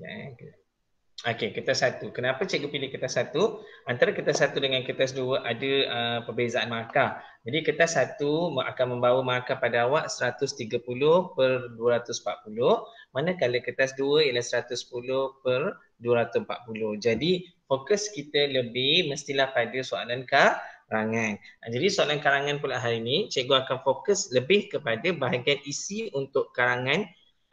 Ya, ya, ya. Okey, kertas satu. Kenapa cikgu pilih kertas satu? Antara kertas satu dengan kertas dua ada uh, perbezaan markah. Jadi kertas satu akan membawa markah pada awak 130 per 240. Manakala kertas dua ialah 110 per 240. Jadi fokus kita lebih mestilah pada soalan karangan. Jadi soalan karangan pula hari ini, cikgu akan fokus lebih kepada bahagian isi untuk karangan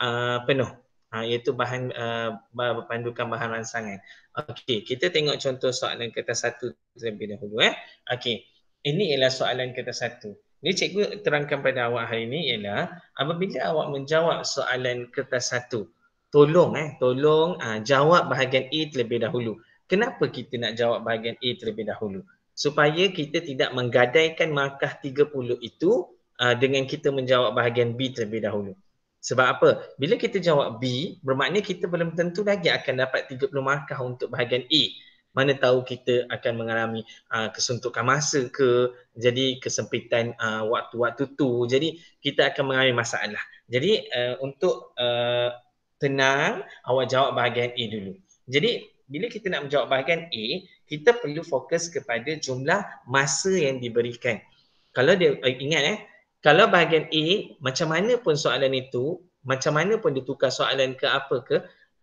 uh, penuh ha, iaitu bahan uh, pandukan bahan rangsangan. Okey, kita tengok contoh soalan kertas satu terlebih dahulu. Eh. Okey, ini ialah soalan kertas satu. Ini cikgu terangkan pada awak hari ini ialah apabila awak menjawab soalan kertas satu, tolong eh, tolong uh, jawab bahagian A terlebih dahulu. Kenapa kita nak jawab bahagian A terlebih dahulu? Supaya kita tidak menggadaikan markah 30 itu uh, dengan kita menjawab bahagian B terlebih dahulu. Sebab apa? Bila kita jawab B, bermakna kita belum tentu lagi akan dapat 30 markah untuk bahagian A. Mana tahu kita akan mengalami uh, kesuntukan masa ke, jadi kesempitan uh, waktu-waktu tu. Jadi kita akan mengalami masalah. Jadi uh, untuk uh, tenang, awak jawab bahagian A dulu. Jadi bila kita nak menjawab bahagian A, kita perlu fokus kepada jumlah masa yang diberikan. Kalau dia eh, ingat eh, kalau bahagian A macam mana pun soalan itu macam mana pun ditukar soalan ke apa ke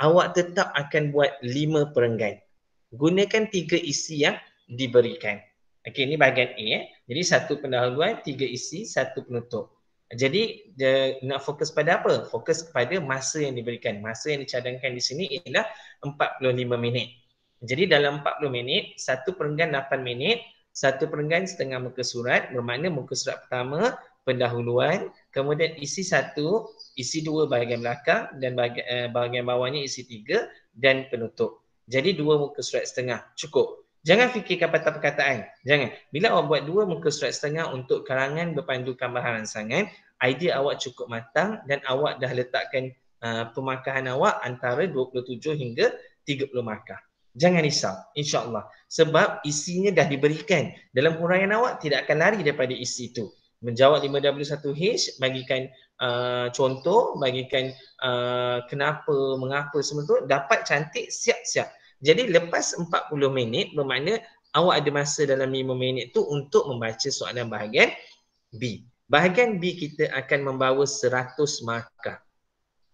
awak tetap akan buat lima perenggan gunakan tiga isi yang diberikan okey ini bahagian A eh. jadi satu pendahuluan tiga isi satu penutup jadi dia nak fokus pada apa fokus kepada masa yang diberikan masa yang dicadangkan di sini ialah 45 minit jadi dalam 40 minit satu perenggan 8 minit satu perenggan setengah muka surat bermakna muka surat pertama pendahuluan, kemudian isi satu, isi dua bahagian belakang dan eh, bahagian bawahnya isi tiga dan penutup. Jadi dua muka surat setengah cukup. Jangan fikirkan patah perkataan. Jangan. Bila awak buat dua muka surat setengah untuk karangan berpandukan bahan rangsangan, idea awak cukup matang dan awak dah letakkan uh, pemakahan awak antara 27 hingga 30 markah. Jangan risau. InsyaAllah. Sebab isinya dah diberikan. Dalam huraian awak tidak akan lari daripada isi itu menjawab 5W1H bagikan uh, contoh bagikan uh, kenapa mengapa semua tu dapat cantik siap-siap jadi lepas 40 minit bermakna awak ada masa dalam 5 minit tu untuk membaca soalan bahagian B bahagian B kita akan membawa 100 markah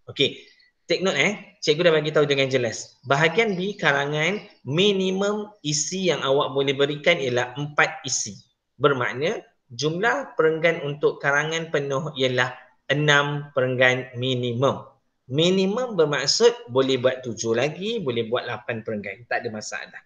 okey Take note eh, cikgu dah bagi tahu dengan jelas. Bahagian B karangan minimum isi yang awak boleh berikan ialah 4 isi. Bermakna jumlah perenggan untuk karangan penuh ialah 6 perenggan minimum. Minimum bermaksud boleh buat 7 lagi, boleh buat 8 perenggan. Tak ada masalah.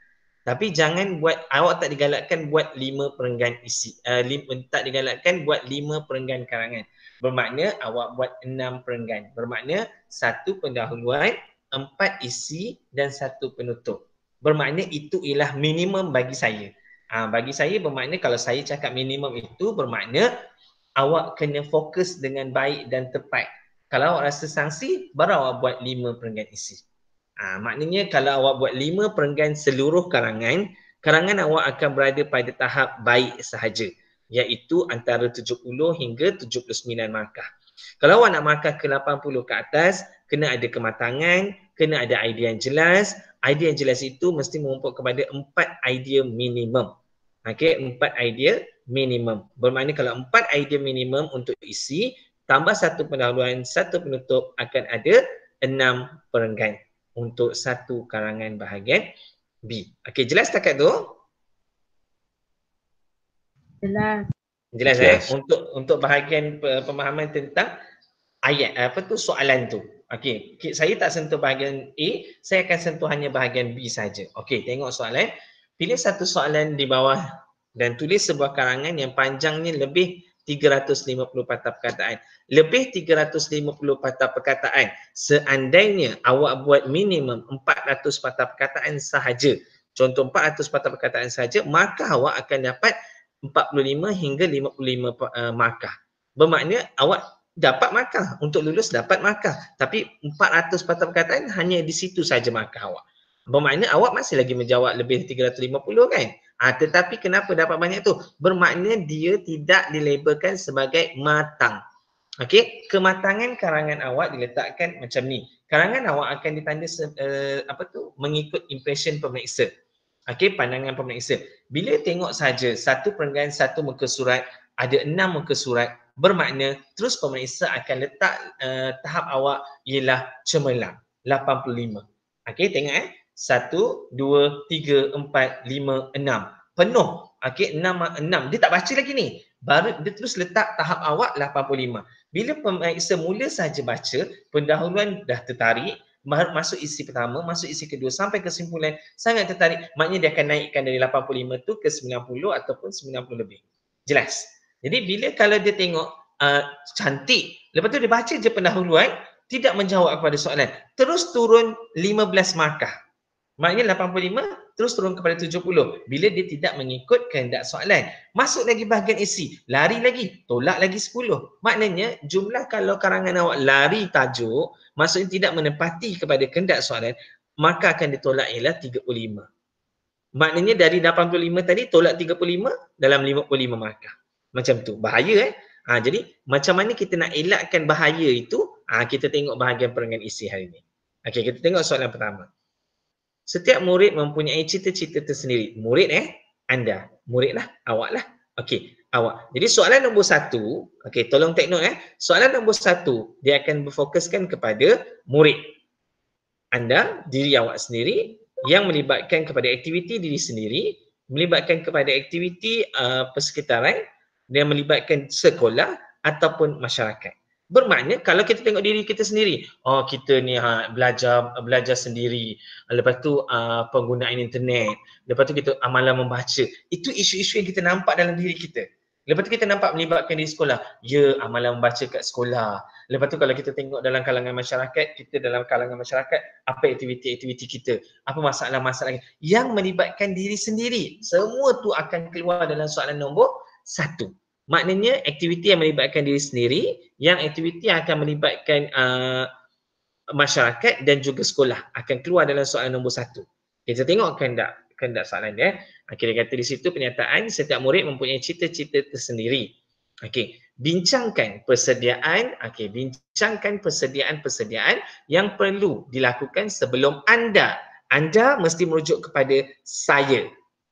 Tapi jangan buat, awak tak digalakkan buat 5 perenggan isi. Uh, lim, tak digalakkan buat 5 perenggan karangan. Bermakna awak buat 6 perenggan. Bermakna satu pendahuluan, empat isi dan satu penutup. Bermakna itu ialah minimum bagi saya. Ha, bagi saya bermakna kalau saya cakap minimum itu bermakna awak kena fokus dengan baik dan tepat. Kalau awak rasa sanksi, baru awak buat lima perenggan isi. Ha, maknanya kalau awak buat lima perenggan seluruh karangan, karangan awak akan berada pada tahap baik sahaja. Iaitu antara 70 hingga 79 markah. Kalau awak nak markah ke 80 ke atas, kena ada kematangan, kena ada idea yang jelas. Idea yang jelas itu mesti mengumpul kepada empat idea minimum. Okey, empat idea minimum. Bermakna kalau empat idea minimum untuk isi tambah satu pendahuluan, satu penutup akan ada enam perenggan untuk satu karangan bahagian B. Okey, jelas setakat tu? Jelas. Jelas, eh? jelas. eh untuk untuk bahagian eh, pemahaman tentang ayat eh, apa tu soalan tu. Okey, saya tak sentuh bahagian A, saya akan sentuh hanya bahagian B saja. Okey, tengok soalan. Eh? pilih satu soalan di bawah dan tulis sebuah karangan yang panjangnya lebih 350 patah perkataan. Lebih 350 patah perkataan. Seandainya awak buat minimum 400 patah perkataan sahaja. Contoh 400 patah perkataan sahaja, maka awak akan dapat 45 hingga 55 uh, eh, markah. Bermakna awak dapat markah. Untuk lulus dapat markah. Tapi 400 patah perkataan hanya di situ saja markah awak bermakna awak masih lagi menjawab lebih 350 kan? Ha, tetapi kenapa dapat banyak tu? Bermakna dia tidak dilabelkan sebagai matang. Okey, kematangan karangan awak diletakkan macam ni. Karangan awak akan ditanya uh, apa tu? Mengikut impression pemeriksa. Okey, pandangan pemeriksa. Bila tengok saja satu perenggan satu muka surat, ada enam muka surat, bermakna terus pemeriksa akan letak uh, tahap awak ialah cemerlang 85. Okey, tengok eh satu, dua, tiga, empat, lima, enam. Penuh. Okey, enam, enam. Dia tak baca lagi ni. Baru dia terus letak tahap awak 85. Bila pemeriksa mula saja baca, pendahuluan dah tertarik, masuk isi pertama, masuk isi kedua sampai kesimpulan sangat tertarik, maknanya dia akan naikkan dari 85 tu ke 90 ataupun 90 lebih. Jelas. Jadi bila kalau dia tengok uh, cantik, lepas tu dia baca je pendahuluan, tidak menjawab kepada soalan, terus turun 15 markah. Maknanya 85 terus turun kepada 70 bila dia tidak mengikut kehendak soalan. Masuk lagi bahagian isi, lari lagi, tolak lagi 10. Maknanya jumlah kalau karangan awak lari tajuk, maksudnya tidak menepati kepada kehendak soalan, maka akan ditolak ialah 35. Maknanya dari 85 tadi tolak 35 dalam 55 markah. Macam tu. Bahaya eh. Ha, jadi macam mana kita nak elakkan bahaya itu? Ha, kita tengok bahagian perenggan isi hari ini. Okey, kita tengok soalan pertama. Setiap murid mempunyai cita-cita tersendiri. Murid eh, anda. murid lah awak lah, Okey, awak. Jadi soalan nombor satu, okey tolong take note eh. Soalan nombor satu, dia akan berfokuskan kepada murid. Anda, diri awak sendiri yang melibatkan kepada aktiviti diri sendiri, melibatkan kepada aktiviti uh, persekitaran, dia melibatkan sekolah ataupun masyarakat. Bermakna kalau kita tengok diri kita sendiri, oh kita ni ha, belajar belajar sendiri. Lepas tu uh, penggunaan internet, lepas tu kita amalan membaca. Itu isu-isu yang kita nampak dalam diri kita. Lepas tu kita nampak melibatkan di sekolah. Ya, amalan membaca kat sekolah. Lepas tu kalau kita tengok dalam kalangan masyarakat, kita dalam kalangan masyarakat, apa aktiviti-aktiviti kita? Apa masalah-masalah yang melibatkan diri sendiri? Semua tu akan keluar dalam soalan nombor satu maknanya aktiviti yang melibatkan diri sendiri yang aktiviti yang akan melibatkan uh, masyarakat dan juga sekolah akan keluar dalam soalan nombor satu. Eh, kita tengok kehendak kehendak soalan dia. Okey eh. dia kata di situ pernyataan setiap murid mempunyai cita-cita tersendiri. Okey, bincangkan persediaan, okey, bincangkan persediaan-persediaan yang perlu dilakukan sebelum anda. Anda mesti merujuk kepada saya.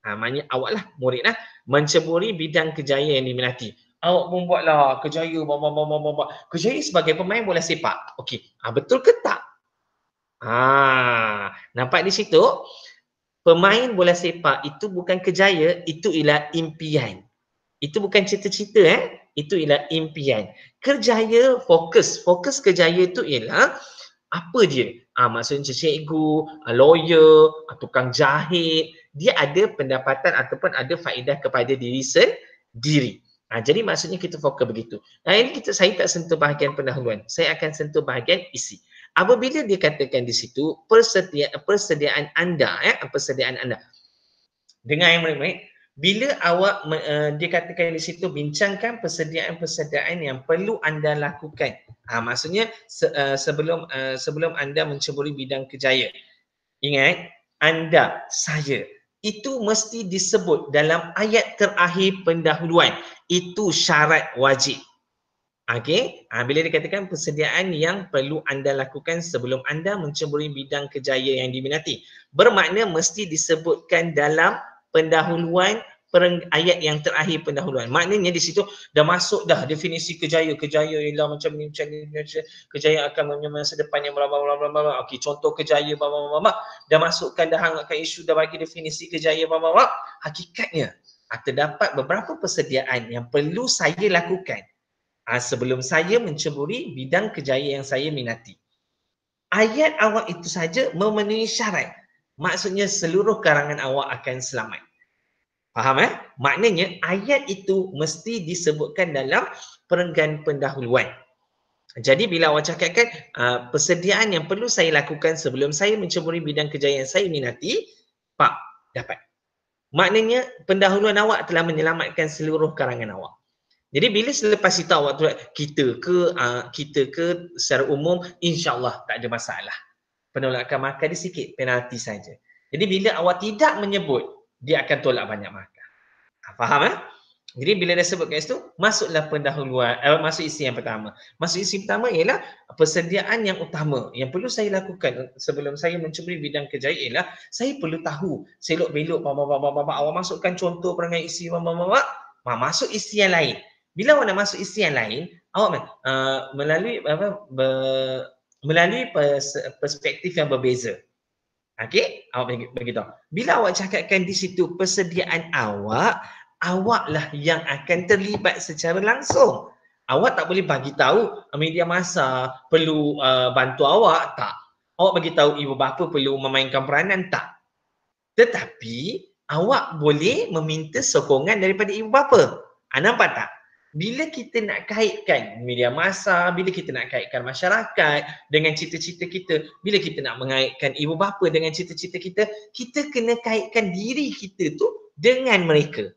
Ha, maknanya awak lah, murid lah menceburi bidang kejayaan yang diminati. Awak pun buatlah Kejayaan bah, bah, bah, bah, bah, bah. sebagai pemain bola sepak. Okey, ha, betul ke tak? Ha, nampak di situ? Pemain bola sepak itu bukan kejayaan. itu ialah impian. Itu bukan cita-cita eh, itu ialah impian. Kerjaya fokus, fokus kejayaan itu ialah apa dia? Ah maksudnya cikgu, uh, ah, lawyer, uh, tukang jahit, dia ada pendapatan ataupun ada faedah kepada diri sendiri. Uh, jadi maksudnya kita fokus begitu. Nah ini kita saya tak sentuh bahagian pendahuluan. Saya akan sentuh bahagian isi. Apabila dia katakan di situ persediaan persediaan anda eh persediaan anda. Dengar yang baik-baik bila awak uh, dia katakan di situ bincangkan persediaan-persediaan yang perlu anda lakukan ha, maksudnya se, uh, sebelum uh, sebelum anda menceburi bidang kejaya ingat anda saya itu mesti disebut dalam ayat terakhir pendahuluan itu syarat wajib Okay? ha, bila dikatakan persediaan yang perlu anda lakukan sebelum anda menceburi bidang kejaya yang diminati bermakna mesti disebutkan dalam pendahuluan ayat yang terakhir pendahuluan. Maknanya di situ dah masuk dah definisi kejaya. Kejaya ialah macam ni, macam ni, macam Kejaya akan punya masa depan yang bla bla bla bla Okey, contoh kejaya bla bla bla Dah masukkan, dah hangatkan isu, dah bagi definisi kejaya bla bla bla. Hakikatnya, ah, terdapat beberapa persediaan yang perlu saya lakukan ah, sebelum saya menceburi bidang kejaya yang saya minati. Ayat awak itu saja memenuhi syarat. Maksudnya seluruh karangan awak akan selamat. Faham eh? Maknanya ayat itu mesti disebutkan dalam perenggan pendahuluan. Jadi bila awak cakap kan ah, persediaan yang perlu saya lakukan sebelum saya menceburi bidang kejayaan saya ini nanti, pak dapat. Maknanya pendahuluan awak telah menyelamatkan seluruh karangan awak. Jadi bila selepas itu awak tuat kita ke ah, kita ke secara umum insyaallah tak ada masalah. Penolakan makan dia sikit penalti saja. Jadi bila awak tidak menyebut dia akan tolak banyak markah. Ah, faham eh? Jadi bila dia sebut kat situ, masuklah pendahuluan, eh, masuk isi yang pertama. Masuk isi pertama ialah persediaan yang utama yang perlu saya lakukan sebelum saya mencuburi bidang kerja ialah saya perlu tahu selok belok bapa bapa bapa awak masukkan contoh perangai isi bapa bapa ma masuk isi yang lain. Bila awak nak masuk isi yang lain, awak uh, melalui apa ber, melalui perspektif yang berbeza. Okey, awak begitu. Bila awak cakapkan di situ persediaan awak, awaklah yang akan terlibat secara langsung. Awak tak boleh bagi tahu ah, media masa perlu uh, bantu awak tak. Awak bagi tahu ibu bapa perlu memainkan peranan tak. Tetapi awak boleh meminta sokongan daripada ibu bapa. Anda ah, nampak tak? bila kita nak kaitkan media masa, bila kita nak kaitkan masyarakat dengan cita-cita kita, bila kita nak mengaitkan ibu bapa dengan cita-cita kita, kita kena kaitkan diri kita tu dengan mereka.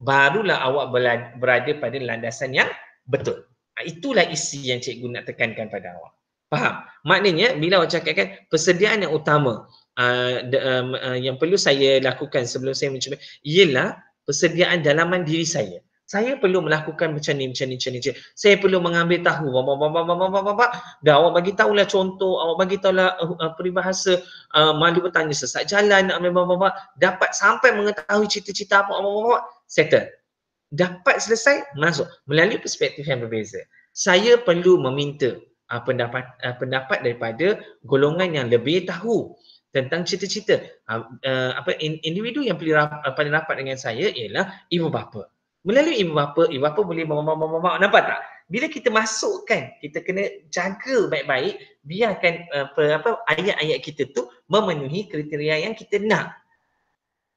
Barulah awak berada pada landasan yang betul. Ha, itulah isi yang cikgu nak tekankan pada awak. Faham? Maknanya bila awak cakapkan persediaan yang utama uh, de, um, uh, yang perlu saya lakukan sebelum saya mencuba ialah persediaan dalaman diri saya saya perlu melakukan macam ni macam ni macam ni. Saya perlu mengambil tahu bah, bah, bah, bah, bah, bah, bah, awak bagi tahulah contoh, awak bagi tahulah eh, eh, peribahasa uh, malu bertanya sesat jalan bah, bah, bah, dapat sampai mengetahui cita-cita apa bah, bah, bah, settle. Dapat selesai masuk melalui perspektif yang berbeza. Saya perlu meminta pendapat pendapat daripada golongan yang lebih tahu tentang cita-cita apa individu yang paling paling rapat dengan saya ialah ibu bapa melalui ibu bapa, ibu bapa boleh mama-mama-mama. Nampak tak? Bila kita masukkan, kita kena jaga baik-baik, biarkan uh, apa ayat-ayat kita tu memenuhi kriteria yang kita nak.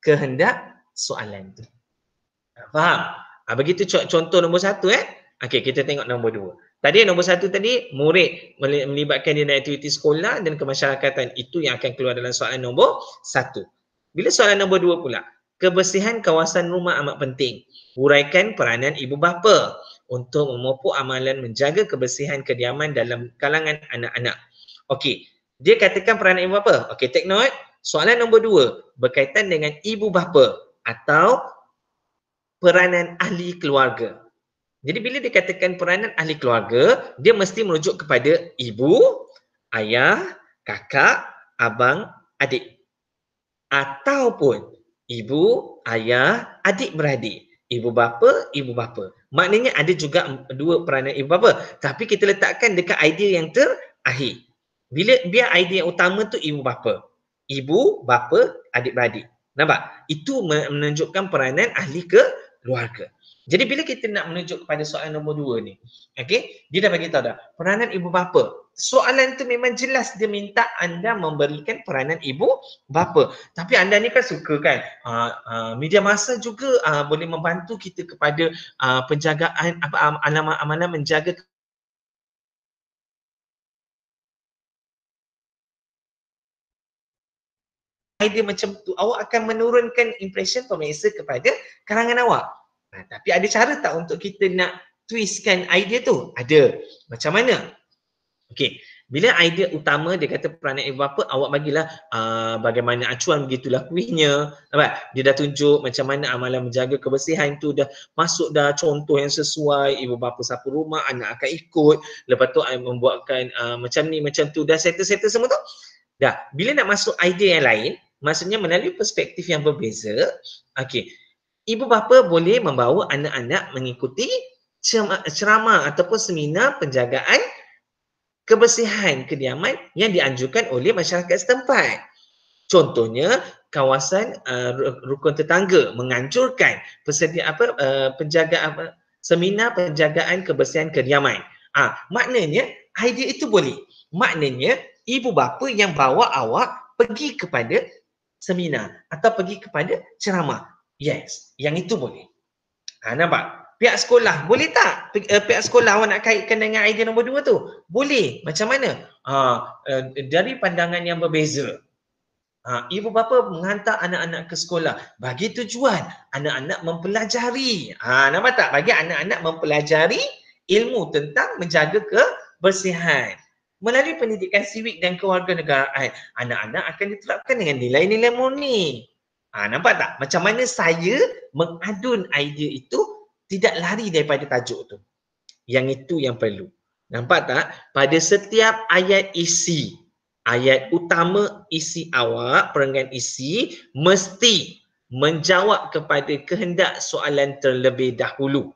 Kehendak soalan tu. Ah, faham? Ha, begitu contoh nombor satu eh. Okey, kita tengok nombor dua. Tadi nombor satu tadi, murid melibatkan dia dalam aktiviti sekolah dan kemasyarakatan. Itu yang akan keluar dalam soalan nombor satu. Bila soalan nombor dua pula, Kebersihan kawasan rumah amat penting. Huraikan peranan ibu bapa untuk memupuk amalan menjaga kebersihan kediaman dalam kalangan anak-anak. Okey, dia katakan peranan ibu bapa. Okey, take note. Soalan nombor dua berkaitan dengan ibu bapa atau peranan ahli keluarga. Jadi bila dikatakan peranan ahli keluarga, dia mesti merujuk kepada ibu, ayah, kakak, abang, adik ataupun ibu, ayah, adik-beradik. Ibu bapa, ibu bapa. Maknanya ada juga dua peranan ibu bapa. Tapi kita letakkan dekat idea yang terakhir. Bila biar idea yang utama tu ibu bapa. Ibu, bapa, adik-beradik. Nampak? Itu menunjukkan peranan ahli ke keluarga. Jadi bila kita nak menunjuk kepada soalan nombor dua ni, okay, dia dah bagi dah peranan ibu bapa. Soalan tu memang jelas dia minta anda memberikan peranan ibu bapa. Tapi anda ni kan suka kan uh, uh, media masa juga uh, boleh membantu kita kepada uh, penjagaan apa uh, alamat amalan menjaga idea macam tu awak akan menurunkan impression pemirsa kepada kalangan awak Ha, tapi ada cara tak untuk kita nak twistkan idea tu? Ada. Macam mana? Okey. Bila idea utama dia kata peranan ibu bapa, awak bagilah uh, bagaimana acuan begitulah kuihnya. Nampak? Dia dah tunjuk macam mana amalan menjaga kebersihan tu dah masuk dah contoh yang sesuai. Ibu bapa sapu rumah, anak akan ikut. Lepas tu saya ah, membuatkan uh, macam ni, macam tu. Dah settle-settle semua tu. Dah. Bila nak masuk idea yang lain, maksudnya melalui perspektif yang berbeza, okey, ibu bapa boleh membawa anak-anak mengikuti ceramah ataupun seminar penjagaan kebersihan kediaman yang dianjurkan oleh masyarakat setempat. Contohnya kawasan uh, rukun tetangga menganjurkan persediaan apa uh, eh, penjagaan apa seminar penjagaan kebersihan kediaman. Ah uh, maknanya idea itu boleh. Maknanya ibu bapa yang bawa awak pergi kepada seminar atau pergi kepada ceramah Yes, yang itu boleh. Ha, nampak? Pihak sekolah boleh tak? Pi- eh, pihak sekolah awak nak kaitkan dengan idea nombor dua tu? Boleh. Macam mana? Ha, eh, dari pandangan yang berbeza. Ha, ibu bapa menghantar anak-anak ke sekolah bagi tujuan anak-anak mempelajari. Ha, nampak tak? Bagi anak-anak mempelajari ilmu tentang menjaga kebersihan. Melalui pendidikan siwik dan kewarganegaraan, anak-anak akan diterapkan dengan nilai-nilai murni. Ha, nampak tak? Macam mana saya mengadun idea itu tidak lari daripada tajuk tu. Yang itu yang perlu. Nampak tak? Pada setiap ayat isi, ayat utama isi awak, perenggan isi, mesti menjawab kepada kehendak soalan terlebih dahulu.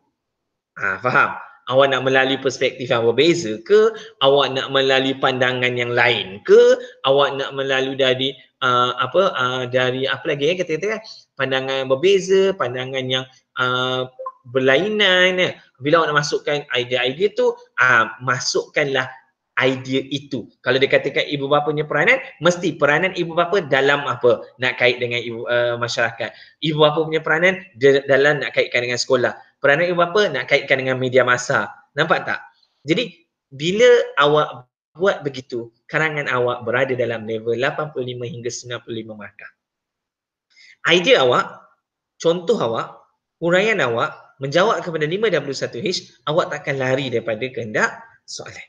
Ha, faham? Awak nak melalui perspektif yang berbeza ke? Awak nak melalui pandangan yang lain ke? Awak nak melalui dari uh, apa uh, dari apa lagi eh, kata-kata kan pandangan yang berbeza, pandangan yang uh, berlainan eh. bila awak nak masukkan idea-idea tu uh, masukkanlah idea itu. Kalau dia katakan ibu bapa punya peranan, mesti peranan ibu bapa dalam apa? Nak kait dengan ibu, uh, masyarakat. Ibu bapa punya peranan dalam nak kaitkan dengan sekolah. Peranan ibu bapa nak kaitkan dengan media masa. Nampak tak? Jadi bila awak buat begitu, karangan awak berada dalam level 85 hingga 95 markah. Idea awak, contoh awak, huraian awak menjawab kepada 5W1H, awak takkan lari daripada kehendak soalan.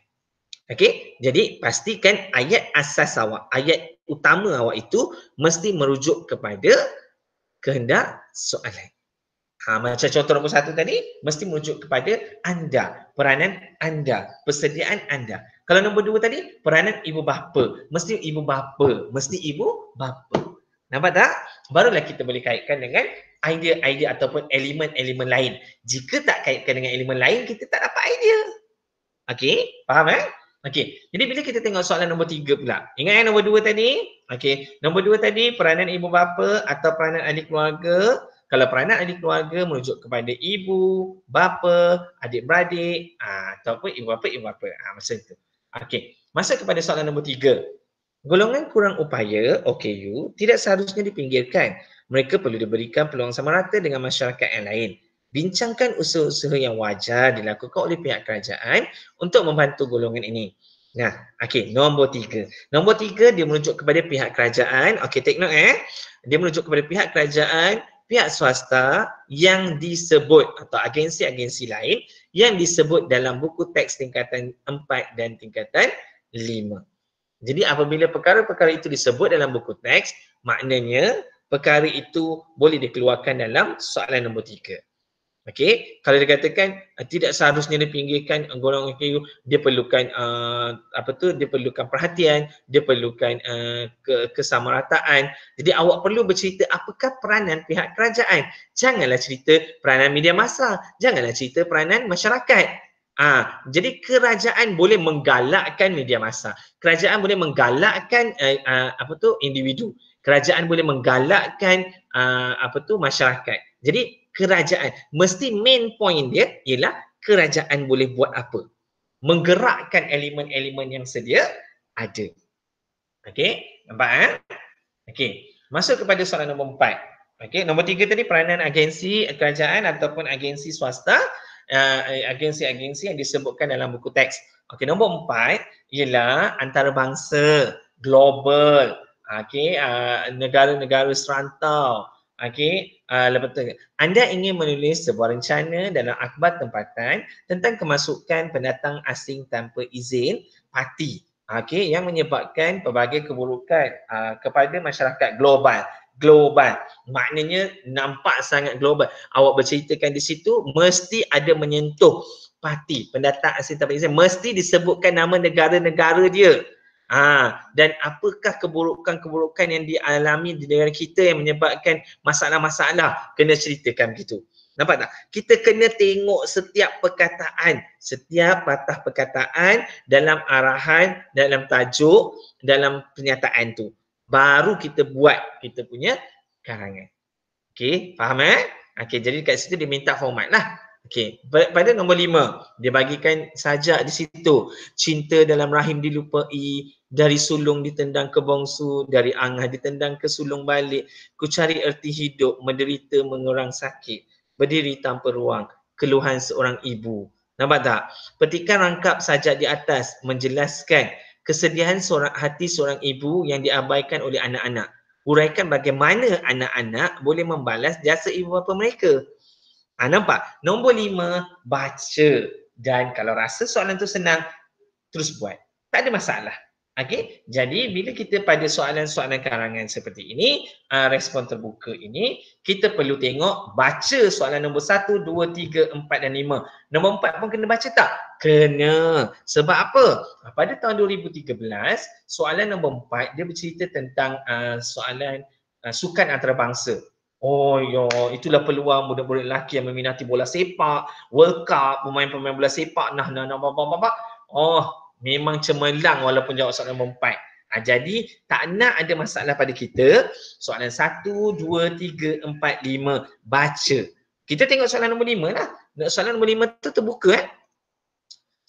Okey, jadi pastikan ayat asas awak, ayat utama awak itu mesti merujuk kepada kehendak soalan. Ha, macam contoh nombor satu tadi, mesti merujuk kepada anda, peranan anda, persediaan anda. Kalau nombor dua tadi, peranan ibu bapa. Mesti ibu bapa. Mesti ibu bapa. Nampak tak? Barulah kita boleh kaitkan dengan idea-idea ataupun elemen-elemen lain. Jika tak kaitkan dengan elemen lain, kita tak dapat idea. Okey? Faham kan? Eh? Okey. Jadi bila kita tengok soalan nombor tiga pula. Ingat yang eh, nombor dua tadi? Okey. Nombor dua tadi, peranan ibu bapa atau peranan ahli keluarga. Kalau peranan ahli keluarga merujuk kepada ibu, bapa, adik-beradik, ah, ataupun ibu bapa, ibu bapa. Ha, macam itu. Okey, masuk kepada soalan nombor tiga. Golongan kurang upaya, OKU, tidak seharusnya dipinggirkan. Mereka perlu diberikan peluang sama rata dengan masyarakat yang lain. Bincangkan usaha-usaha yang wajar dilakukan oleh pihak kerajaan untuk membantu golongan ini. Nah, okey, nombor tiga. Nombor tiga dia menunjuk kepada pihak kerajaan. Okey, take note eh. Dia menunjuk kepada pihak kerajaan, pihak swasta yang disebut atau agensi-agensi lain yang disebut dalam buku teks tingkatan 4 dan tingkatan 5. Jadi apabila perkara-perkara itu disebut dalam buku teks, maknanya perkara itu boleh dikeluarkan dalam soalan nombor 3. Okey, kalau dikatakan ah, tidak seharusnya dipinggirkan golongan kayu, dia perlukan uh, apa tu? Dia perlukan perhatian, dia perlukan uh, ke- kesamarataan. Jadi awak perlu bercerita apakah peranan pihak kerajaan. Janganlah cerita peranan media massa, janganlah cerita peranan masyarakat. ha, jadi kerajaan boleh menggalakkan media massa. Kerajaan boleh menggalakkan uh, uh, apa tu? individu. Kerajaan boleh menggalakkan uh, apa tu? masyarakat. Jadi kerajaan. Mesti main point dia ialah kerajaan boleh buat apa? Menggerakkan elemen-elemen yang sedia ada. Okey, nampak kan? Ha? Okey, masuk kepada soalan nombor empat. Okey, nombor tiga tadi peranan agensi kerajaan ataupun agensi swasta, uh, agensi-agensi yang disebutkan dalam buku teks. Okey, nombor empat ialah antarabangsa, global, okey, uh, negara-negara serantau, okey, uh, lepas tu, anda ingin menulis sebuah rencana dalam akhbar tempatan tentang kemasukan pendatang asing tanpa izin parti okay, yang menyebabkan pelbagai keburukan uh, kepada masyarakat global global maknanya nampak sangat global awak berceritakan di situ mesti ada menyentuh parti pendatang asing tanpa izin mesti disebutkan nama negara-negara dia Ha, dan apakah keburukan-keburukan yang dialami di negara kita yang menyebabkan masalah-masalah kena ceritakan begitu. Nampak tak? Kita kena tengok setiap perkataan, setiap patah perkataan dalam arahan, dalam tajuk, dalam pernyataan tu. Baru kita buat kita punya karangan. Okey, faham eh? Okey, jadi dekat situ dia minta format lah. Okey, pada nombor lima, dia bagikan sajak di situ. Cinta dalam rahim dilupai, dari sulung ditendang ke bongsu, dari angah ditendang ke sulung balik. Ku cari erti hidup, menderita, mengurang sakit, berdiri tanpa ruang, keluhan seorang ibu. Nampak tak? Petikan rangkap saja di atas menjelaskan kesedihan seorang hati seorang ibu yang diabaikan oleh anak-anak. Uraikan bagaimana anak-anak boleh membalas jasa ibu bapa mereka. Ha, nampak? Nombor lima, baca. Dan kalau rasa soalan tu senang, terus buat. Tak ada masalah. Okey, jadi bila kita pada soalan-soalan karangan seperti ini, uh, respon terbuka ini, kita perlu tengok baca soalan nombor 1, 2, 3, 4 dan 5. Nombor 4 pun kena baca tak? Kena. Sebab apa? Ah, pada tahun 2013, soalan nombor 4 dia bercerita tentang uh, soalan uh, sukan antarabangsa. Oh ya, itulah peluang budak-budak lelaki yang meminati bola sepak, World Cup, pemain-pemain bola sepak, nah nah nah, bah, bah, bah. Oh, memang cemerlang walaupun jawab soalan nombor empat. Ha, jadi tak nak ada masalah pada kita soalan satu, dua, tiga, empat, lima baca. Kita tengok soalan nombor lima lah. Soalan nombor lima tu terbuka kan?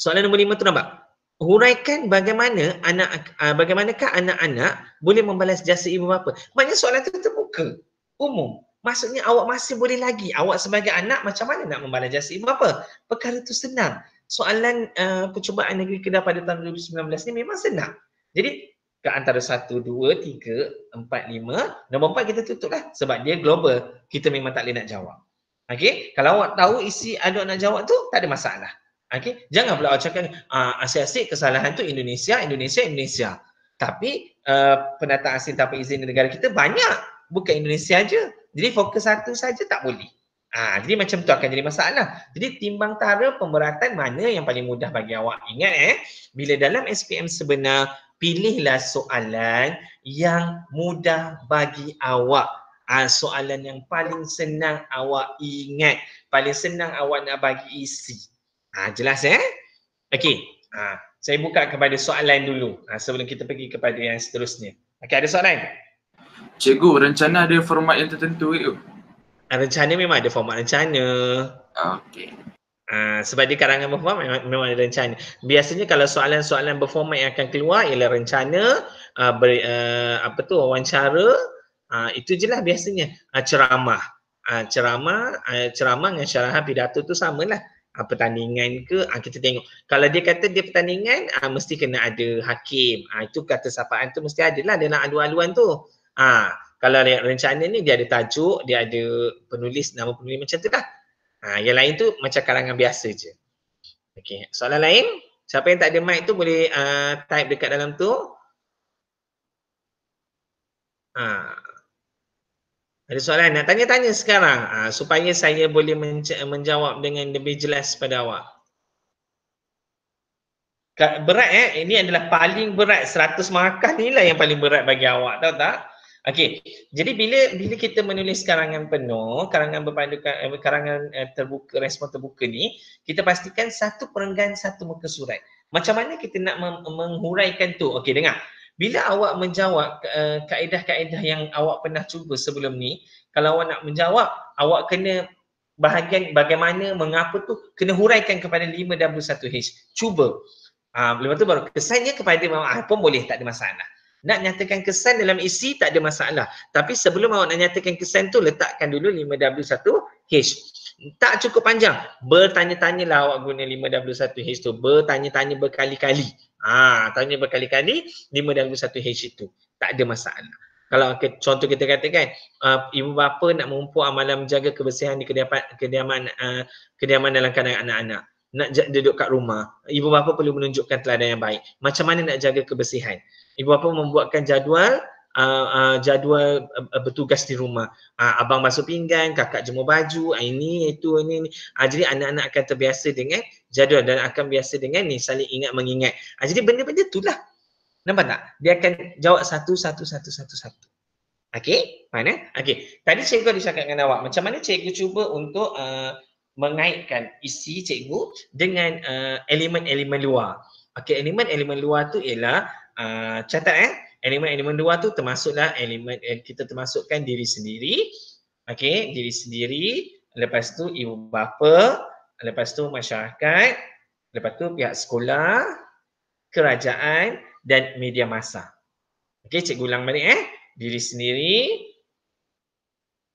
Soalan nombor lima tu nampak? Huraikan bagaimana anak ha, bagaimanakah anak-anak boleh membalas jasa ibu bapa. Maknanya soalan tu terbuka. Umum. Maksudnya awak masih boleh lagi. Awak sebagai anak macam mana nak membalas jasa ibu bapa? Perkara tu senang soalan uh, percubaan negeri Kedah pada tahun 2019 ni memang senang. Jadi ke antara 1, 2, 3, 4, 5, nombor 4 kita tutup lah sebab dia global. Kita memang tak boleh nak jawab. Okay, kalau awak tahu isi aduk nak jawab tu tak ada masalah. Okay, jangan pula awak cakap uh, asyik-asyik kesalahan tu Indonesia, Indonesia, Indonesia. Tapi uh, eh, penata asing tanpa izin negara kita banyak, bukan Indonesia aja. Jadi fokus satu saja tak boleh. Ha, jadi macam tu akan jadi masalah. Jadi timbang tara pemberatan mana yang paling mudah bagi awak? Ingat eh, bila dalam SPM sebenar, pilihlah soalan yang mudah bagi awak. Ha, soalan yang paling senang awak ingat. Paling senang awak nak bagi isi. Ha, jelas eh? Okey. Ha, saya buka kepada soalan dulu ha, sebelum kita pergi kepada yang seterusnya. Okey, ada soalan? Cikgu, rencana ada format yang tertentu ke? Ah, rencana memang ada format rencana. Okey. Uh, sebab dia karangan berformat memang, memang ada rencana. Biasanya kalau soalan-soalan berformat yang akan keluar ialah rencana, uh, ber, uh, apa tu wawancara, uh, itu je lah biasanya. Uh, ceramah. Uh, ceramah, uh, ceramah dengan syarahan pidato tu samalah. Uh, pertandingan ke, uh, kita tengok. Kalau dia kata dia pertandingan, uh, mesti kena ada hakim. Uh, itu kata sapaan tu mesti ada lah dalam alu-aluan tu. Uh, kalau yang rencana ni dia ada tajuk, dia ada penulis, nama penulis macam tu lah. Ha, yang lain tu macam kalangan biasa je. Okay. Soalan lain, siapa yang tak ada mic tu boleh uh, type dekat dalam tu. Ha. Ada soalan nak tanya-tanya sekarang ha, supaya saya boleh men- menjawab dengan lebih jelas pada awak. Berat eh, ini adalah paling berat 100 markah ni lah yang paling berat bagi awak tahu tak? Okey. Jadi bila bila kita menulis karangan penuh, karangan berpandukan eh, karangan eh, terbuka respon terbuka ni, kita pastikan satu perenggan satu muka surat. Macam mana kita nak mem- menghuraikan tu? Okey, dengar. Bila awak menjawab eh, kaedah-kaedah yang awak pernah cuba sebelum ni, kalau awak nak menjawab, awak kena bahagian bagaimana, mengapa tu, kena huraikan kepada 5W1H. Cuba. Uh, lepas tu baru kesannya kepada mama ah, pun boleh, tak ada masalah. Nak nyatakan kesan dalam isi tak ada masalah. Tapi sebelum awak nak nyatakan kesan tu letakkan dulu 5W1H. Tak cukup panjang. bertanya tanya lah awak guna 5W1H tu. Bertanya-tanya berkali-kali. Ha, tanya berkali-kali 5W1H itu. Tak ada masalah. Kalau contoh kita katakan uh, ibu bapa nak mengumpul amalan menjaga kebersihan di kediaman kediaman, uh, kediaman dalam kandang anak-anak nak duduk kat rumah, ibu bapa perlu menunjukkan teladan yang baik. Macam mana nak jaga kebersihan? ibu bapa membuatkan jadual uh, uh, jadual uh, uh, bertugas di rumah. Uh, abang masuk pinggan, kakak jemur baju, uh, ini itu ini. ini. Uh, jadi anak-anak akan terbiasa dengan jadual dan akan biasa dengan ni saling ingat mengingat. Uh, jadi benda-benda itulah. Nampak tak? Dia akan jawab satu satu satu satu satu. Okey, mana? Okey. Tadi cikgu ada cakap dengan awak, macam mana cikgu cuba untuk uh, mengaitkan isi cikgu dengan uh, elemen-elemen luar. Okey, elemen-elemen luar tu ialah uh, catat eh elemen-elemen dua tu termasuklah elemen eh, kita termasukkan diri sendiri okey diri sendiri lepas tu ibu bapa lepas tu masyarakat lepas tu pihak sekolah kerajaan dan media masa. okey cikgu ulang balik eh diri sendiri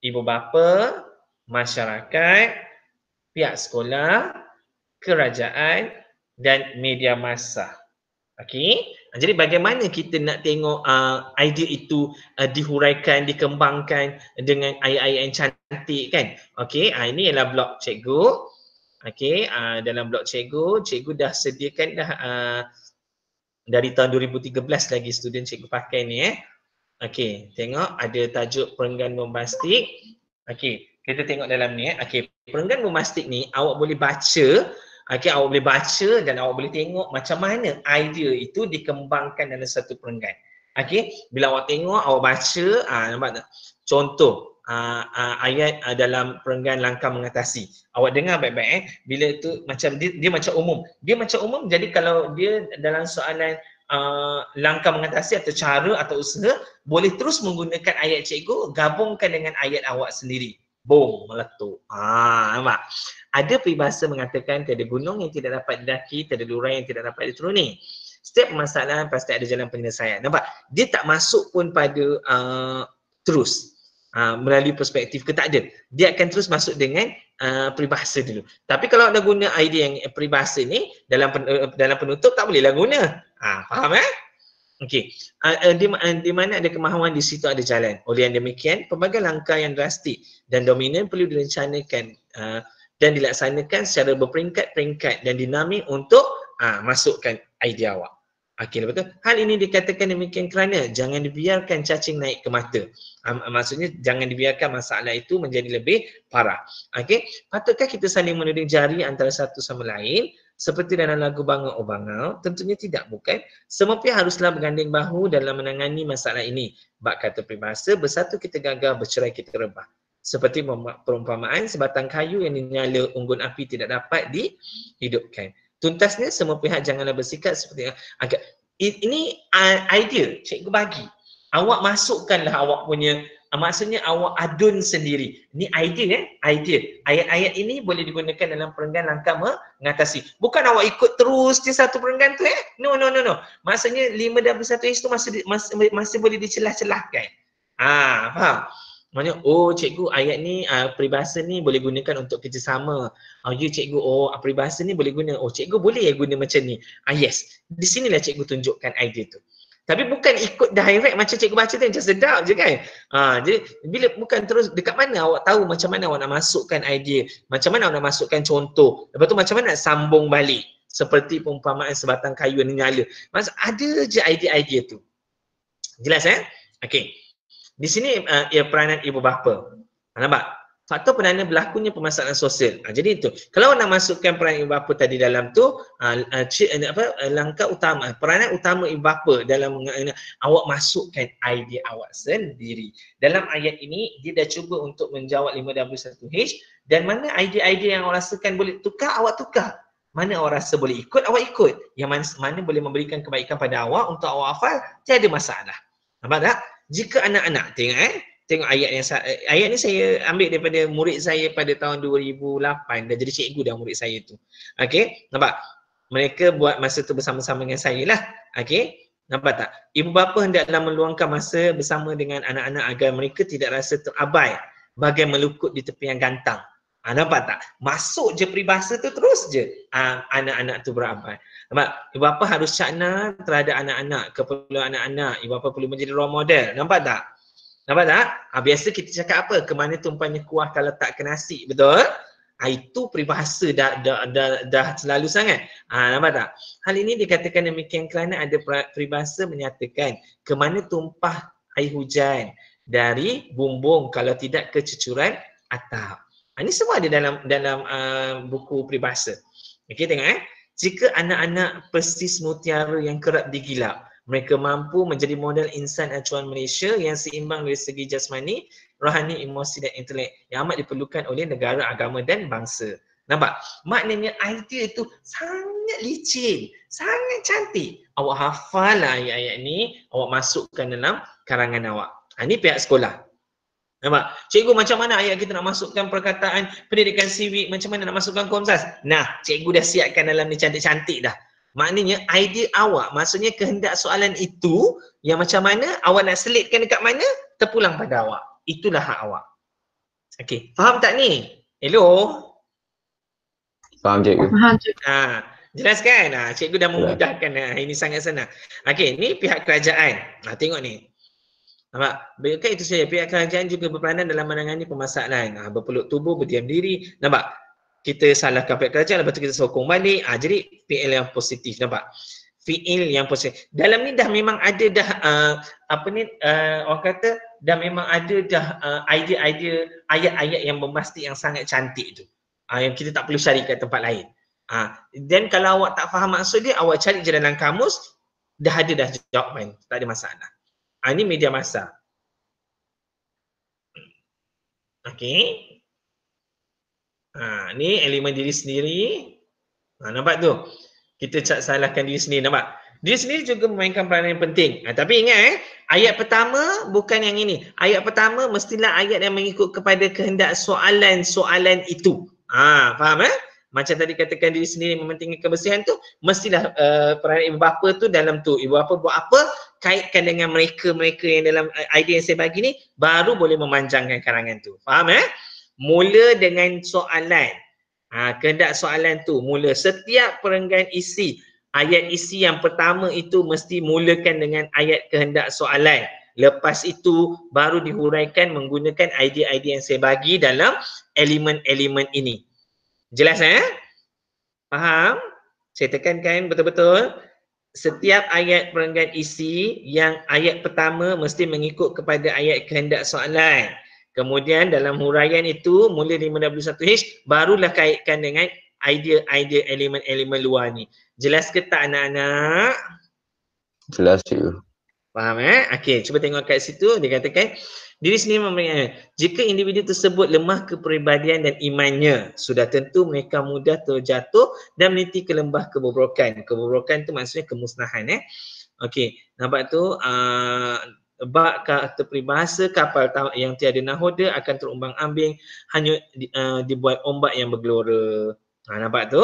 ibu bapa masyarakat pihak sekolah kerajaan dan media massa Okey. Ah, jadi bagaimana kita nak tengok uh, idea itu uh, dihuraikan, dikembangkan dengan ayat-ayat yang cantik kan? Okey, uh, ini ialah blog cikgu. Okey, uh, dalam blog cikgu, cikgu dah sediakan dah uh, dari tahun 2013 lagi student cikgu pakai ni eh. Okey, tengok ada tajuk perenggan bombastik. Okey, kita tengok dalam ni eh. Okey, perenggan bombastik ni awak boleh baca Okay, awak boleh baca dan awak boleh tengok macam mana idea itu dikembangkan dalam satu perenggan. Okay, bila awak tengok, awak baca, uh, nampak tak? Contoh, Uh, uh, ayat uh, dalam perenggan langkah mengatasi. Awak dengar baik-baik eh bila itu macam dia, dia macam umum. Dia macam umum jadi kalau dia dalam soalan uh, langkah mengatasi atau cara atau usaha boleh terus menggunakan ayat cikgu gabungkan dengan ayat awak sendiri boom meletup. Ah, nampak. Ada peribahasa mengatakan tiada gunung yang tidak dapat didaki, tiada lurah yang tidak dapat dituruni. Setiap masalah pasti ada jalan penyelesaian. Nampak? Dia tak masuk pun pada uh, terus Uh, melalui perspektif ke tak ada. Dia akan terus masuk dengan uh, peribahasa dulu. Tapi kalau anda guna idea yang eh, peribahasa ni dalam pen, uh, dalam penutup tak bolehlah guna. uh, faham eh? Okey. Uh, uh, di, uh, di mana ada kemahuan di situ ada jalan. Oleh yang demikian, pelbagai langkah yang drastik dan dominan perlu direncanakan uh, dan dilaksanakan secara berperingkat-peringkat dan dinamik untuk uh, masukkan idea awak. Okey, lepas tu. Hal ini dikatakan demikian kerana jangan dibiarkan cacing naik ke mata. Uh, maksudnya jangan dibiarkan masalah itu menjadi lebih parah. Okey, patutkah kita saling menuding jari antara satu sama lain seperti dalam lagu Bangau O oh Bangau, tentunya tidak bukan. Semua pihak haruslah berganding bahu dalam menangani masalah ini. Bak kata peribahasa, bersatu kita gagal, bercerai kita rebah. Seperti perumpamaan sebatang kayu yang dinyala unggun api tidak dapat dihidupkan. Tuntasnya semua pihak janganlah bersikap seperti agak ini idea cikgu bagi. Awak masukkanlah awak punya Ah, maksudnya awak adun sendiri. Ni idea eh, idea. Ayat-ayat ini boleh digunakan dalam perenggan langkah mengatasi. Bukan awak ikut terus je satu perenggan tu eh. No, no, no, no. Maksudnya 5 dan 1 is tu masih, masih, masih boleh dicelah-celahkan. Haa, ah, faham? Maksudnya, oh cikgu ayat ni, uh, peribahasa ni boleh gunakan untuk kerjasama. Oh you cikgu, oh peribahasa ni boleh guna. Oh cikgu boleh ya guna macam ni. Ah yes, di sinilah cikgu tunjukkan idea tu. Tapi bukan ikut direct macam cikgu baca tu macam sedap je kan. Ha, jadi bila bukan terus dekat mana awak tahu macam mana awak nak masukkan idea, macam mana awak nak masukkan contoh, lepas tu macam mana nak sambung balik seperti perumpamaan sebatang kayu ni nyala. Mas ada je idea-idea tu. Jelas eh? Okay. Di sini uh, ia peranan ibu bapa. Ha, nampak? faktor penanda berlakunya permasalahan sosial. Ha, jadi itu. Kalau nak masukkan peranan ibu bapa tadi dalam tu, ha, ha cik, eh, apa, eh, langkah utama, peranan utama ibu bapa dalam awak masukkan idea awak sendiri. Dalam ayat ini, dia dah cuba untuk menjawab 5W1H dan mana idea-idea yang awak rasakan boleh tukar, awak tukar. Mana awak rasa boleh ikut, awak ikut. Yang mana, mana boleh memberikan kebaikan pada awak untuk awak hafal, tiada masalah. Nampak tak? Jika anak-anak, tengok eh, tengok ayat yang ayat ni saya ambil daripada murid saya pada tahun 2008 dah jadi cikgu dah murid saya tu. Okey, nampak? Mereka buat masa tu bersama-sama dengan saya lah. Okey, nampak tak? Ibu bapa hendaklah meluangkan masa bersama dengan anak-anak agar mereka tidak rasa terabai bagai melukut di tepi yang gantang. Ha, nampak tak? Masuk je peribahasa tu terus je ha, anak-anak tu berabai. Nampak? Ibu bapa harus cakna terhadap anak-anak, keperluan anak-anak. Ibu bapa perlu menjadi role model. Nampak tak? Nampak tak? Ha, biasa kita cakap apa? Kemana tumpahnya kuah kalau tak letak ke nasi, betul? Ha, itu peribahasa dah, dah, dah, dah selalu sangat. Ha, nampak tak? Hal ini dikatakan demikian kerana ada peribahasa menyatakan kemana tumpah air hujan dari bumbung kalau tidak kecucuran atap. Ha, ini semua ada dalam dalam uh, buku peribahasa. Okey, tengok eh. Jika anak-anak persis mutiara yang kerap digilap, mereka mampu menjadi model insan acuan Malaysia yang seimbang dari segi jasmani, rohani, emosi dan intelek yang amat diperlukan oleh negara, agama dan bangsa. Nampak? Maknanya idea itu sangat licin, sangat cantik. Awak hafal lah ayat-ayat ini. awak masukkan dalam karangan awak. Ha, ini pihak sekolah. Nampak? Cikgu macam mana ayat kita nak masukkan perkataan pendidikan siwik, macam mana nak masukkan komsas? Nah, cikgu dah siapkan dalam ni cantik-cantik dah. Maknanya idea awak, maksudnya kehendak soalan itu yang macam mana awak nak selitkan dekat mana terpulang pada awak. Itulah hak awak. Okey, faham tak ni? Hello. Faham cikgu. Faham cikgu. Ha, jelas kan? Ha, cikgu dah memudahkan. Ha, ini sangat senang. Okey, ni pihak kerajaan. Ha, tengok ni. Nampak? bagaimana itu saja. Pihak kerajaan juga berperanan dalam menangani pemasalahan, Ha, berpeluk tubuh, berdiam diri. Nampak? kita salahkan pihak kerajaan lepas tu kita sokong balik ha, jadi PL yang positif nampak fiil yang positif dalam ni dah memang ada dah uh, apa ni uh, orang kata dah memang ada dah uh, idea-idea ayat-ayat yang memastik yang sangat cantik tu uh, yang kita tak perlu cari kat tempat lain dan uh, kalau awak tak faham maksud dia awak cari je dalam kamus dah ada dah jawapan tak ada masalah ini media masa Okay, Ha, ni elemen diri sendiri. Ha, nampak tu? Kita cak salahkan diri sendiri. Nampak? Diri sendiri juga memainkan peranan yang penting. Ha, tapi ingat eh, ayat pertama bukan yang ini. Ayat pertama mestilah ayat yang mengikut kepada kehendak soalan-soalan itu. Ha, faham eh? Macam tadi katakan diri sendiri mementingkan kebersihan tu, mestilah uh, peranan ibu bapa tu dalam tu. Ibu bapa buat apa, kaitkan dengan mereka-mereka yang dalam eh, idea yang saya bagi ni, baru boleh memanjangkan karangan tu. Faham eh? mula dengan soalan ha, kehendak soalan tu mula setiap perenggan isi ayat isi yang pertama itu mesti mulakan dengan ayat kehendak soalan lepas itu baru dihuraikan menggunakan idea-idea yang saya bagi dalam elemen-elemen ini jelas eh? faham? saya tekankan betul-betul setiap ayat perenggan isi yang ayat pertama mesti mengikut kepada ayat kehendak soalan Kemudian dalam huraian itu mula 51H barulah kaitkan dengan idea-idea elemen-elemen luar ni. Jelas ke tak anak-anak? Jelas cikgu. Faham eh? Okey, cuba tengok kat situ dia katakan diri sendiri memberikan jika individu tersebut lemah kepribadian dan imannya sudah tentu mereka mudah terjatuh dan meniti ke lembah kebobrokan. Kebobrokan tu maksudnya kemusnahan eh. Okey, nampak tu uh, bak ka, atau peribahasa kapal ta- yang tiada nahoda akan terumbang ambing hanya di, uh, dibuat ombak yang bergelora. Ha, nampak tu?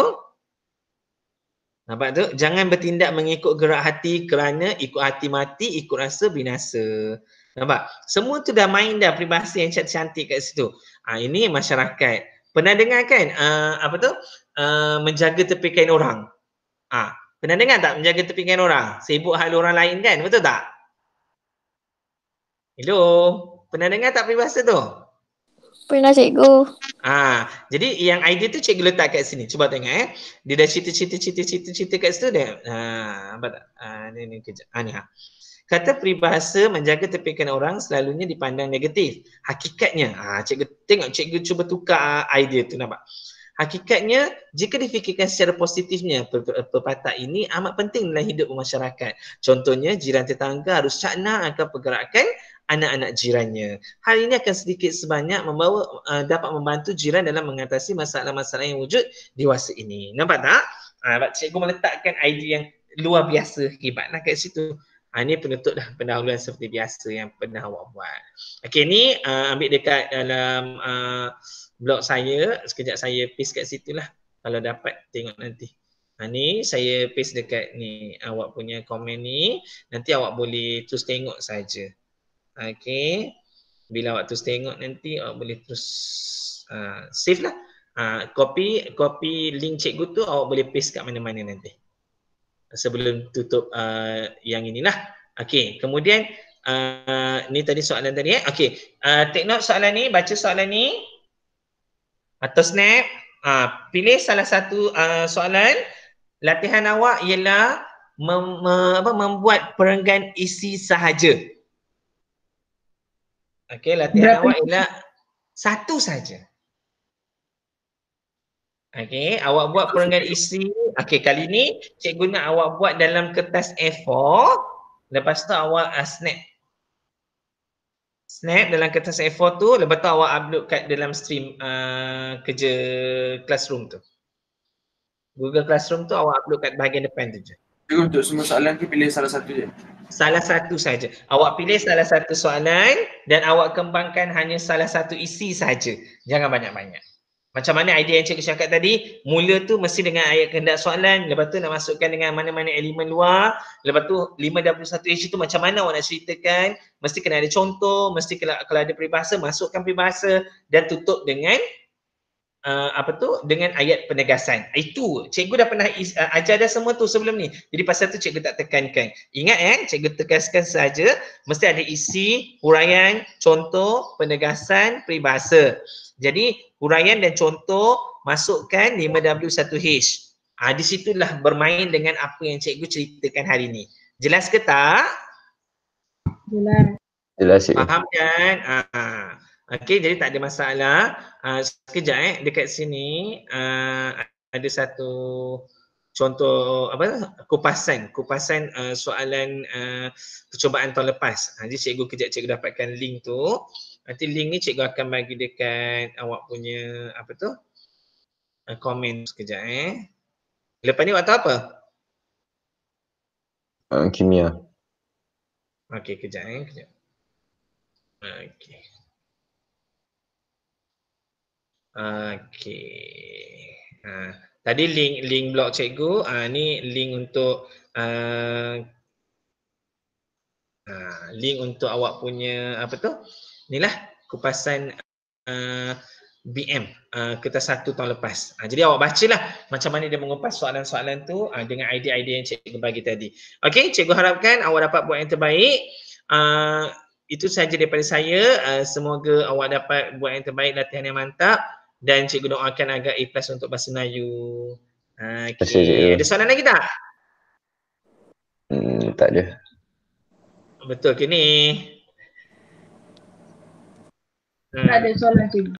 Nampak tu? Jangan bertindak mengikut gerak hati kerana ikut hati mati, ikut rasa binasa. Nampak? Semua tu dah main dah peribahasa yang cantik-cantik kat situ. Ha, ini masyarakat. Pernah dengar kan uh, apa tu? Uh, menjaga tepi kain orang. Ha, pernah dengar tak menjaga tepi kain orang? Sibuk hal orang lain kan? Betul tak? Hello. Pernah dengar tak peribahasa tu? Pernah cikgu. Ah, jadi yang idea tu cikgu letak kat sini. Cuba tengok eh. Dia dah cerita-cerita-cerita-cerita kat situ dah. Ha, apa tak? Ha, ni ni kerja. Ha, ni, ha. Kata peribahasa menjaga tepi tepikan orang selalunya dipandang negatif. Hakikatnya, ha, cikgu tengok cikgu cuba tukar idea tu nampak. Hakikatnya, jika difikirkan secara positifnya, pepatah ini amat penting dalam hidup masyarakat. Contohnya, jiran tetangga harus cakna akan pergerakan anak-anak jirannya. Hal ini akan sedikit sebanyak membawa uh, dapat membantu jiran dalam mengatasi masalah-masalah yang wujud di masa ini. Nampak tak? Ha, cikgu meletakkan idea yang luar biasa hebatlah kat situ. Ha, ini penutup dah pendahuluan seperti biasa yang pernah awak buat. Okey ni uh, ambil dekat dalam uh, blog saya. Sekejap saya paste kat situ lah. Kalau dapat tengok nanti. Ha, ni saya paste dekat ni awak punya komen ni. Nanti awak boleh terus tengok saja. Okay. Bila awak terus tengok nanti awak boleh terus uh, save lah. Uh, copy, copy link cikgu tu awak boleh paste kat mana-mana nanti. Sebelum tutup uh, yang inilah. Okay. Kemudian uh, ni tadi soalan tadi eh. Okay. Uh, take note soalan ni. Baca soalan ni. Atau snap. Uh, pilih salah satu uh, soalan. Latihan awak ialah mem- mem- apa, membuat perenggan isi sahaja. Okey, latihan awak ialah satu saja. Okey, awak buat perenggan isteri. Okey, kali ni cikgu nak awak buat dalam kertas A4. Lepas tu awak uh, snap. Snap dalam kertas A4 tu. Lepas tu awak upload kat dalam stream uh, kerja classroom tu. Google Classroom tu awak upload kat bahagian depan tu je. Cukup untuk semua soalan ke pilih salah satu je? Salah satu saja. Awak pilih salah satu soalan dan awak kembangkan hanya salah satu isi saja. Jangan banyak-banyak. Macam mana idea yang cikgu cakap tadi, mula tu mesti dengan ayat kehendak soalan, lepas tu nak masukkan dengan mana-mana elemen luar, lepas tu 51 isu tu macam mana awak nak ceritakan, mesti kena ada contoh, mesti kalau ada peribahasa, masukkan peribahasa dan tutup dengan uh, apa tu dengan ayat penegasan. Itu cikgu dah pernah is, uh, ajar dah semua tu sebelum ni. Jadi pasal tu cikgu tak tekankan. Ingat kan cikgu tekankan saja mesti ada isi, huraian, contoh, penegasan, peribahasa. Jadi huraian dan contoh masukkan 5W1H. Ah di situlah bermain dengan apa yang cikgu ceritakan hari ni. Jelas ke tak? Jelas. Jelas. Faham kan? Ah. Okey, jadi tak ada masalah. Uh, sekejap eh, dekat sini uh, ada satu contoh apa kupasan kupasan uh, soalan uh, percubaan tahun lepas. Ha, jadi cikgu kejap cikgu dapatkan link tu. Nanti link ni cikgu akan bagi dekat awak punya apa tu? komen uh, sekejap eh. Lepas ni waktu apa? Uh, kimia. Okey kejap eh, kejap. Okey. Okay, Ha. Ah, tadi link link blog cikgu, ha, ni link untuk ha, ha, link untuk awak punya apa tu? Inilah kupasan ha, BM ha, kertas satu tahun lepas. Ha, jadi awak bacalah macam mana dia mengupas soalan-soalan tu ha, dengan idea-idea yang cikgu bagi tadi. Okay, cikgu harapkan awak dapat buat yang terbaik. Ha, itu sahaja daripada saya. Ha, semoga awak dapat buat yang terbaik latihan yang mantap dan cikgu doakan agak A untuk bahasa Melayu. Okay. Ada soalan lagi tak? Hmm, tak ada. Betul ke ni? Hmm. Tak ada soalan cikgu.